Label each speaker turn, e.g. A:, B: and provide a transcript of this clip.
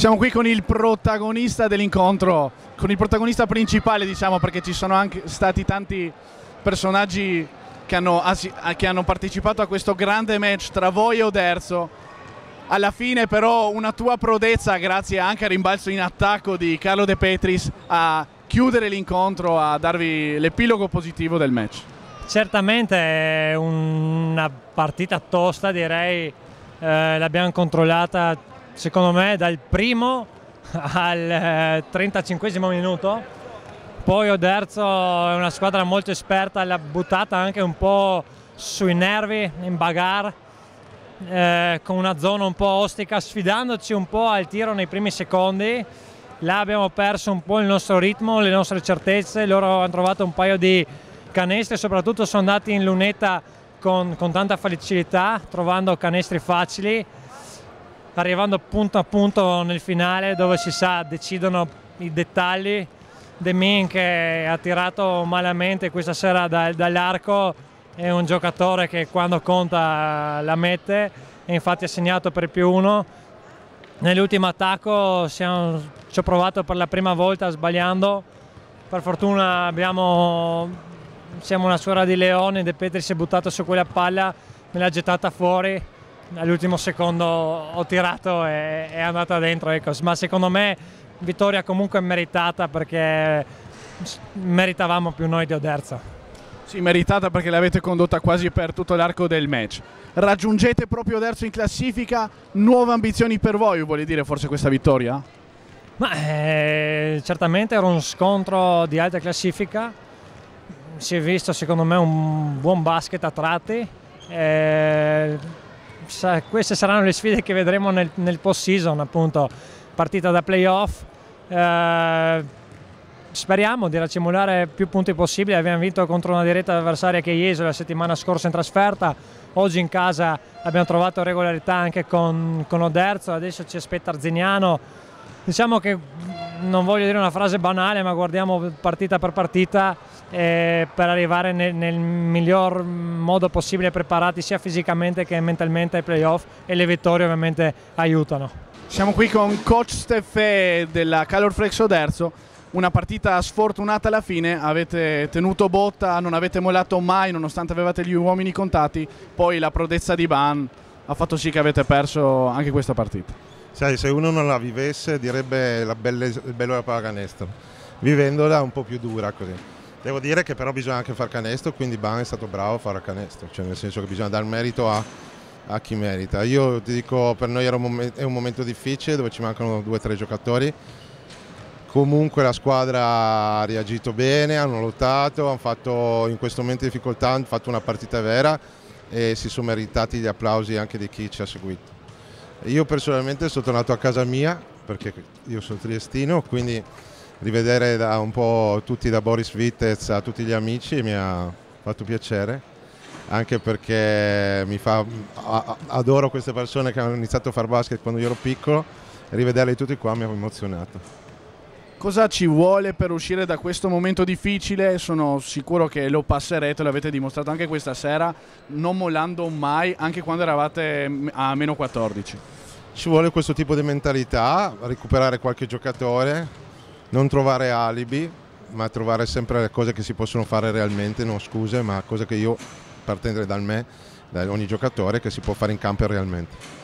A: Siamo qui con il protagonista dell'incontro, con il protagonista principale diciamo perché ci sono anche stati tanti personaggi che hanno, ah, che hanno partecipato a questo grande match tra voi e Oderzo. Alla fine però una tua prodezza grazie anche al rimbalzo in attacco di Carlo De Petris a chiudere l'incontro, a darvi l'epilogo positivo del match.
B: Certamente è una partita tosta direi, eh, l'abbiamo controllata secondo me dal primo al 35 eh, minuto, poi Oderzo è una squadra molto esperta, l'ha buttata anche un po' sui nervi, in bagarre eh, con una zona un po' ostica, sfidandoci un po' al tiro nei primi secondi. Là abbiamo perso un po' il nostro ritmo, le nostre certezze, loro hanno trovato un paio di canestri, soprattutto sono andati in lunetta con, con tanta facilità, trovando canestri facili arrivando punto a punto nel finale dove si sa decidono i dettagli. De Min che ha tirato malamente questa sera da, dall'arco è un giocatore che quando conta eh, la mette e infatti ha segnato per più uno. Nell'ultimo attacco siamo, ci ho provato per la prima volta sbagliando, per fortuna abbiamo, siamo una suora di Leone, De Petri si è buttato su quella palla, me l'ha gettata fuori all'ultimo secondo ho tirato e è andata dentro, ecco. ma secondo me vittoria comunque meritata perché meritavamo più noi di Oderza.
A: Sì, meritata perché l'avete condotta quasi per tutto l'arco del match. Raggiungete proprio Oderzo in classifica, nuove ambizioni per voi, vuol dire forse questa vittoria?
B: Ma, eh, certamente era un scontro di alta classifica, si è visto secondo me un buon basket a tratti, eh, eh, queste saranno le sfide che vedremo nel, nel post season, appunto, partita da playoff. Eh, speriamo di raccimolare più punti possibile Abbiamo vinto contro una diretta avversaria che è la settimana scorsa in trasferta. Oggi in casa abbiamo trovato regolarità anche con, con Oderzo, adesso ci aspetta Arzignano. Diciamo che non voglio dire una frase banale, ma guardiamo partita per partita eh, per arrivare nel, nel, miglior modo possibile preparati sia fisicamente che mentalmente ai playoff e le vittorie ovviamente aiutano. Siamo qui
A: con coach Steffè della Calor Flexo Derzo, una partita sfortunata alla fine, avete tenuto botta, non avete mollato mai nonostante avevate gli uomini contati,
C: poi la prodezza di Ban ha fatto sì che avete perso anche questa partita. Sai, se uno non la vivesse direbbe la belle, il bello della pallacanestro, vivendola è un po' più dura così Devo dire che però bisogna anche far canestro, quindi Ban è stato bravo a fare canestro, cioè nel senso che bisogna dar merito a, a, chi merita. Io ti dico, per noi un momento, è un momento difficile dove ci mancano due o tre giocatori, comunque la squadra ha reagito bene, hanno lottato, hanno fatto in questo momento di difficoltà, hanno fatto una partita vera e si sono meritati gli applausi anche di chi ci ha seguito. Io personalmente sono tornato a casa mia perché io sono triestino, quindi rivedere da un po' tutti da Boris Vitez a tutti gli amici mi ha fatto piacere anche perché mi fa, adoro queste persone che hanno iniziato a fare basket quando io ero piccolo e rivederli tutti qua mi ha emozionato.
A: Cosa ci vuole per uscire da questo momento difficile? Sono sicuro che lo passerete, l'avete dimostrato anche questa sera, non mollando mai, anche quando eravate a meno 14.
C: Ci vuole questo tipo di mentalità, recuperare qualche giocatore, non trovare alibi, ma trovare sempre le cose che si possono fare realmente, non scuse, ma cose che io, partendo da me, da ogni giocatore, che si può fare in campo realmente.